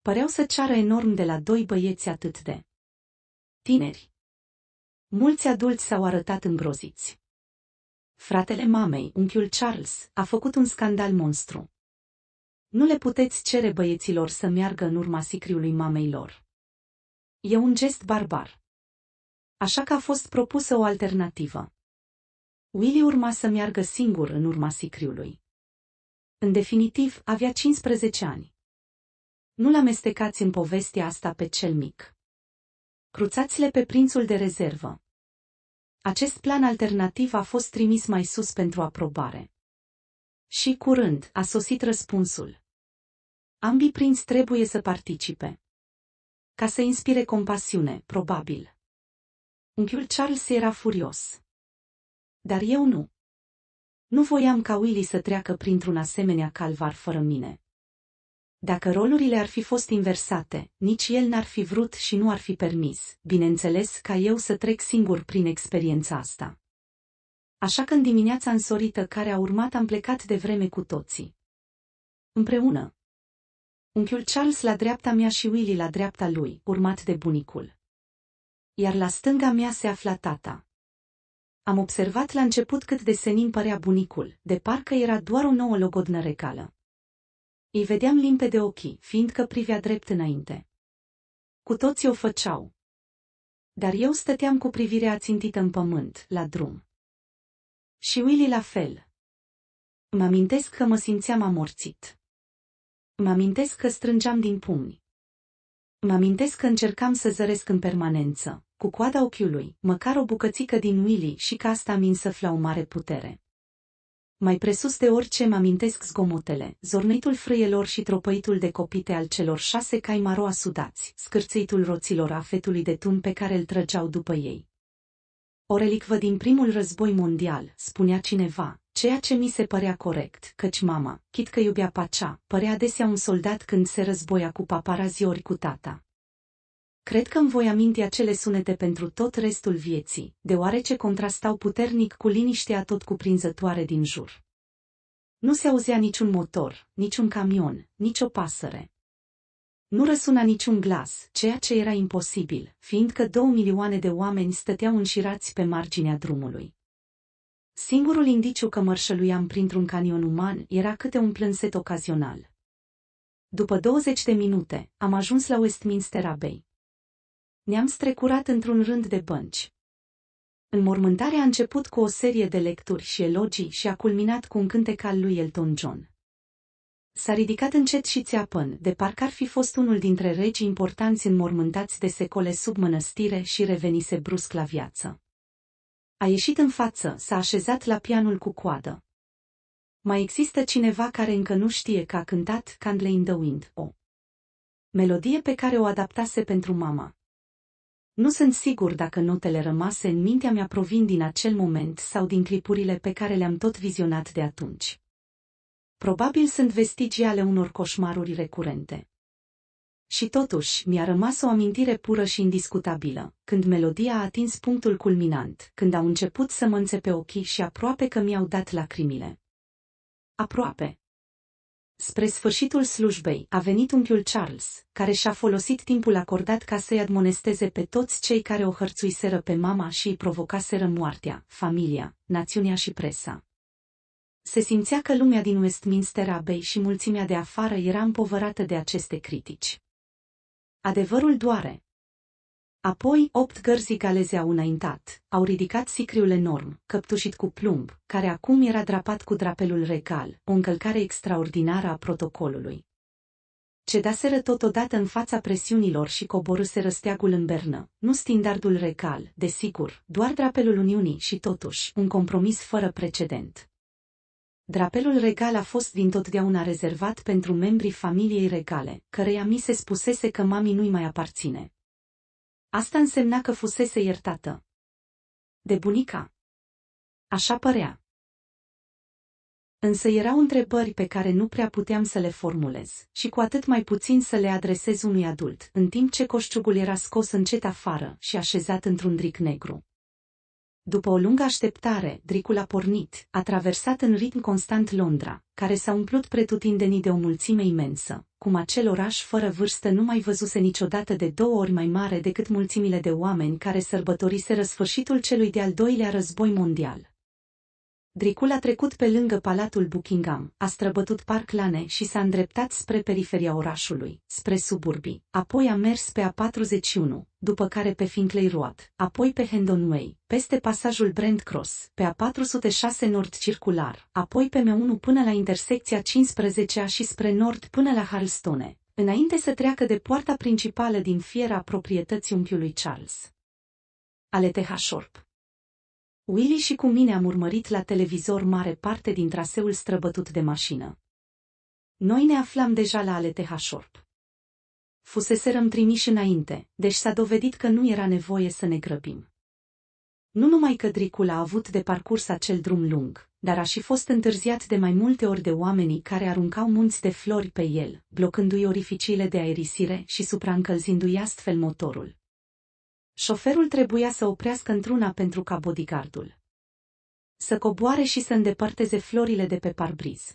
B: Păreau să ceară enorm de la doi băieți atât de tineri. Mulți adulți s-au arătat îngroziți. Fratele mamei, unchiul Charles, a făcut un scandal monstru. Nu le puteți cere băieților să meargă în urma sicriului mamei lor. E un gest barbar așa că a fost propusă o alternativă. Willy urma să meargă singur în urma sicriului. În definitiv, avea 15 ani. Nu-l amestecați în povestea asta pe cel mic. Cruțați-le pe prințul de rezervă. Acest plan alternativ a fost trimis mai sus pentru aprobare. Și curând a sosit răspunsul. Ambii prinți trebuie să participe. Ca să inspire compasiune, probabil. Unchiul Charles era furios. Dar eu nu. Nu voiam ca Willy să treacă printr-un asemenea calvar fără mine. Dacă rolurile ar fi fost inversate, nici el n-ar fi vrut și nu ar fi permis, bineînțeles, ca eu să trec singur prin experiența asta. Așa că în dimineața însorită care a urmat am plecat de vreme cu toții. Împreună. Unchiul Charles la dreapta mea și Willy la dreapta lui, urmat de bunicul iar la stânga mea se afla tata. Am observat la început cât de senin părea bunicul, de parcă era doar o nouă logodnă recală. Îi vedeam limpede ochii, fiindcă privea drept înainte. Cu toții o făceau. Dar eu stăteam cu privirea ațintită în pământ, la drum. Și Willy la fel. Mă amintesc că mă simțeam amorțit. Mă amintesc că strângeam din pumni. Mă amintesc că încercam să zăresc în permanență, cu coada ochiului, măcar o bucățică din Willy și că asta mi însăfla o mare putere. Mai presus de orice mă amintesc zgomotele, zornitul frâielor și tropăitul de copite al celor șase cai maro asudați, scârțitul roților a fetului de tun pe care îl trăgeau după ei. O relicvă din primul război mondial, spunea cineva, Ceea ce mi se părea corect, căci mama, chit că iubea pacea, părea adesea un soldat când se războia cu paparaziori ori cu tata. Cred că îmi voi aminti acele sunete pentru tot restul vieții, deoarece contrastau puternic cu liniștea tot cuprinzătoare din jur. Nu se auzea niciun motor, niciun camion, nicio pasăre. Nu răsuna niciun glas, ceea ce era imposibil, fiindcă două milioane de oameni stăteau înșirați pe marginea drumului. Singurul indiciu că mărșăluiam printr-un canion uman era câte un plânset ocazional. După 20 de minute, am ajuns la Westminster Abbey. Ne-am strecurat într-un rând de bănci. Înmormântarea a început cu o serie de lecturi și elogii și a culminat cu un cântec al lui Elton John. S-a ridicat încet și țeapăn, de parcă ar fi fost unul dintre regii importanți înmormântați de secole sub mănăstire și revenise brusc la viață. A ieșit în față, s-a așezat la pianul cu coadă. Mai există cineva care încă nu știe că a cântat Candle in the Wind, o melodie pe care o adaptase pentru mama. Nu sunt sigur dacă notele rămase în mintea mea provin din acel moment sau din clipurile pe care le-am tot vizionat de atunci. Probabil sunt vestigii ale unor coșmaruri recurente. Și totuși, mi-a rămas o amintire pură și indiscutabilă, când melodia a atins punctul culminant, când au început să mă înțepe ochii și aproape că mi-au dat lacrimile. Aproape. Spre sfârșitul slujbei a venit unchiul Charles, care și-a folosit timpul acordat ca să-i admonesteze pe toți cei care o hărțuiseră pe mama și îi provocaseră moartea, familia, națiunea și presa. Se simțea că lumea din Westminster Abbey și mulțimea de afară era împovărată de aceste critici. Adevărul doare. Apoi, opt gărzi galeze au înaintat, au ridicat sicriul enorm, căptușit cu plumb, care acum era drapat cu drapelul regal, o încălcare extraordinară a protocolului. Cedaseră totodată în fața presiunilor și coborâseră steagul în bernă, nu standardul regal, desigur, doar drapelul Uniunii și totuși, un compromis fără precedent. Drapelul regal a fost dintotdeauna rezervat pentru membrii familiei regale, căreia mi se spusese că mami nu-i mai aparține. Asta însemna că fusese iertată. De bunica. Așa părea. Însă erau întrebări pe care nu prea puteam să le formulez și cu atât mai puțin să le adresez unui adult, în timp ce coșciugul era scos încet afară și așezat într-un dric negru. După o lungă așteptare, dricul a pornit, a traversat în ritm constant Londra, care s-a umplut pretutindenii de o mulțime imensă, cum acel oraș fără vârstă nu mai văzuse niciodată de două ori mai mare decât mulțimile de oameni care sărbătoriseră sfârșitul celui de-al doilea război mondial. Dricul a trecut pe lângă Palatul Buckingham, a străbătut Park Lane și s-a îndreptat spre periferia orașului, spre suburbii, apoi a mers pe A41, după care pe Finchley Road, apoi pe Hendon Way, peste pasajul Brent Cross, pe A406 nord circular, apoi pe M1 până la intersecția 15A și spre nord până la Harlstone, înainte să treacă de poarta principală din fiera proprietății unchiului Charles. Ale Tehașorp Willy și cu mine am urmărit la televizor mare parte din traseul străbătut de mașină. Noi ne aflam deja la ale Shorp. Fuseserăm trimiși înainte, deci s-a dovedit că nu era nevoie să ne grăbim. Nu numai că Dricul a avut de parcurs acel drum lung, dar a și fost întârziat de mai multe ori de oamenii care aruncau munți de flori pe el, blocându-i orificiile de aerisire și supraîncălzindu-i astfel motorul. Șoferul trebuia să oprească într-una pentru ca bodyguardul să coboare și să îndepărteze florile de pe parbriz.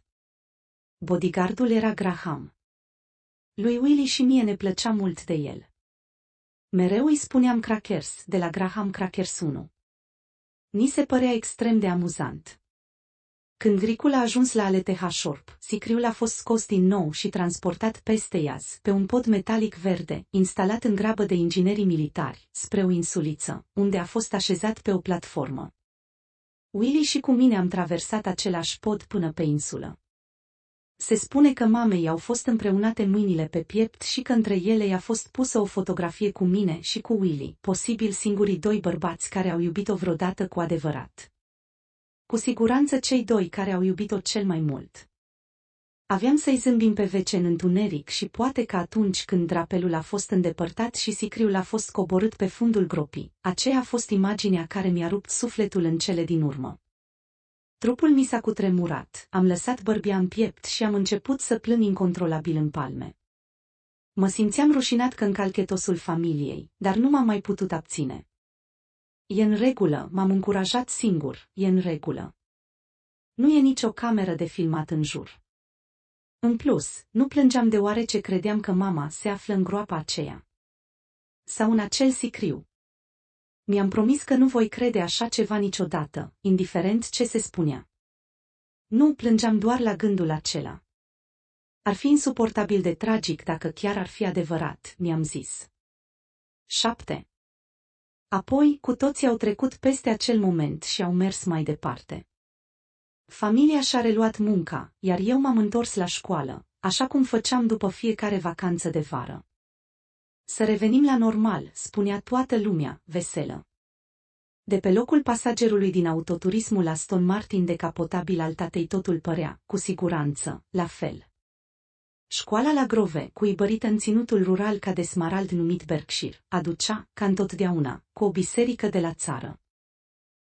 B: Bodyguardul era Graham. Lui Willy și mie ne plăcea mult de el. Mereu îi spuneam Crackers de la Graham Crackers 1. Ni se părea extrem de amuzant. Când Ricul a ajuns la ale Shorp, sicriul a fost scos din nou și transportat peste Iaz, pe un pod metalic verde, instalat în grabă de inginerii militari, spre o insuliță, unde a fost așezat pe o platformă. Willy și cu mine am traversat același pod până pe insulă. Se spune că mamei au fost împreunate mâinile pe piept și că între ele i-a fost pusă o fotografie cu mine și cu Willy, posibil singurii doi bărbați care au iubit-o vreodată cu adevărat. Cu siguranță cei doi care au iubit-o cel mai mult. Aveam să-i zâmbim pe vece în întuneric și poate că atunci când drapelul a fost îndepărtat și sicriul a fost coborât pe fundul gropii, aceea a fost imaginea care mi-a rupt sufletul în cele din urmă. Trupul mi s-a cutremurat, am lăsat bărbia în piept și am început să plâng incontrolabil în palme. Mă simțeam rușinat că încalchetosul familiei, dar nu m-am mai putut abține. E în regulă, m-am încurajat singur, e în regulă. Nu e nicio cameră de filmat în jur. În plus, nu plângeam deoarece credeam că mama se află în groapa aceea. Sau în acel sicriu. Mi-am promis că nu voi crede așa ceva niciodată, indiferent ce se spunea. Nu plângeam doar la gândul acela. Ar fi insuportabil de tragic dacă chiar ar fi adevărat, mi-am zis. 7. Apoi, cu toții au trecut peste acel moment și au mers mai departe. Familia și-a reluat munca, iar eu m-am întors la școală, așa cum făceam după fiecare vacanță de vară. Să revenim la normal, spunea toată lumea, veselă. De pe locul pasagerului din autoturismul Aston Martin decapotabil al tatei totul părea, cu siguranță, la fel. Școala la grove, cuibărită în ținutul rural ca de smarald numit Berkshire, aducea, ca întotdeauna, cu o biserică de la țară.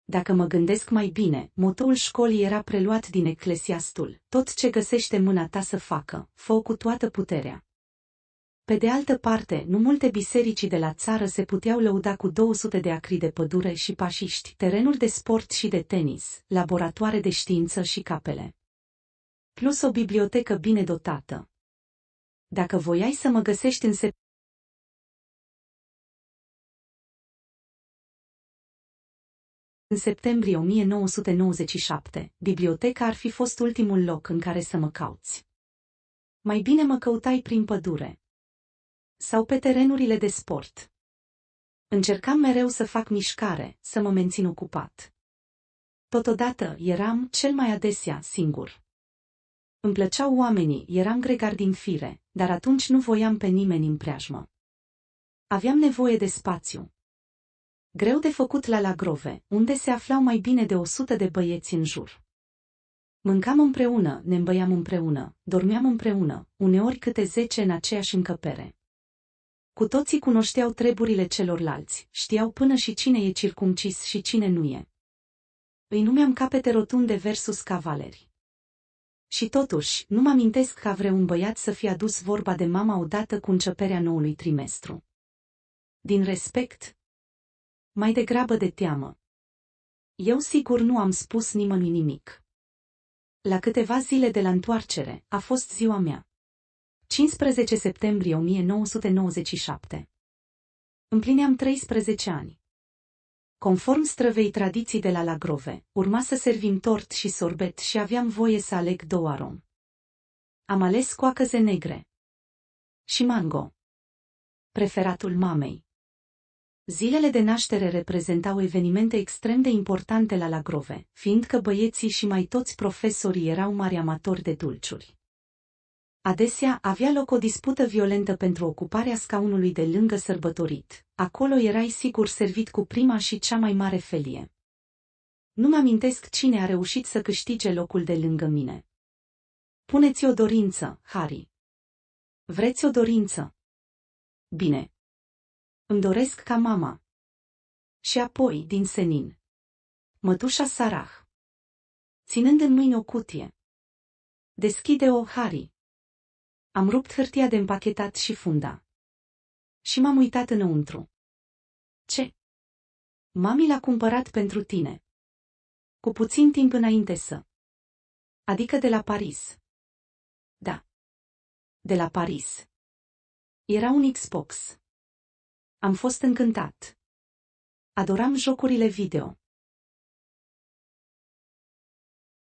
B: Dacă mă gândesc mai bine, motoul școlii era preluat din Eclesiastul, tot ce găsește mâna ta să facă, fă cu toată puterea. Pe de altă parte, nu multe biserici de la țară se puteau lăuda cu 200 de acri de pădure și pașiști, terenuri de sport și de tenis, laboratoare de știință și capele. Plus o bibliotecă bine dotată, dacă voiai să mă găsești în se... În septembrie 1997, biblioteca ar fi fost ultimul loc în care să mă cauți. Mai bine mă căutai prin pădure. Sau pe terenurile de sport. Încercam mereu să fac mișcare, să mă mențin ocupat. Totodată eram cel mai adesea singur. Îmi plăceau oamenii, eram gregar din fire, dar atunci nu voiam pe nimeni în preajmă. Aveam nevoie de spațiu. Greu de făcut la Lagrove, unde se aflau mai bine de o sută de băieți în jur. Mâncam împreună, ne îmbăiam împreună, dormeam împreună, uneori câte zece în aceeași încăpere. Cu toții cunoșteau treburile celorlalți, știau până și cine e circumcis și cine nu e. Îi numeam capete rotunde versus cavaleri. Și totuși, nu mă amintesc ca vreun băiat să fie adus vorba de mama odată cu începerea noului trimestru. Din respect? Mai degrabă de teamă. Eu sigur nu am spus nimănui nimic. La câteva zile de la întoarcere, a fost ziua mea. 15 septembrie 1997. Împlineam 13 ani. Conform străvei tradiții de la Lagrove, urma să servim tort și sorbet și aveam voie să aleg două arom. Am ales coacăze negre. Și mango. Preferatul mamei. Zilele de naștere reprezentau evenimente extrem de importante la Lagrove, fiindcă băieții și mai toți profesorii erau mari amatori de dulciuri. Adesea avea loc o dispută violentă pentru ocuparea scaunului de lângă sărbătorit. Acolo erai sigur servit cu prima și cea mai mare felie. Nu-mi amintesc cine a reușit să câștige locul de lângă mine. Puneți o dorință, Harry. Vreți o dorință? Bine.
A: Îmi doresc ca mama. Și apoi, din senin. Mătușa Sarah. Ținând în mâini o cutie.
B: Deschide-o, Harry. Am rupt hârtia de împachetat și funda. Și m-am uitat înăuntru. Ce? Mami l-a cumpărat pentru
A: tine. Cu puțin timp înainte să. Adică de la Paris. Da. De la Paris. Era un Xbox. Am fost încântat. Adoram jocurile video.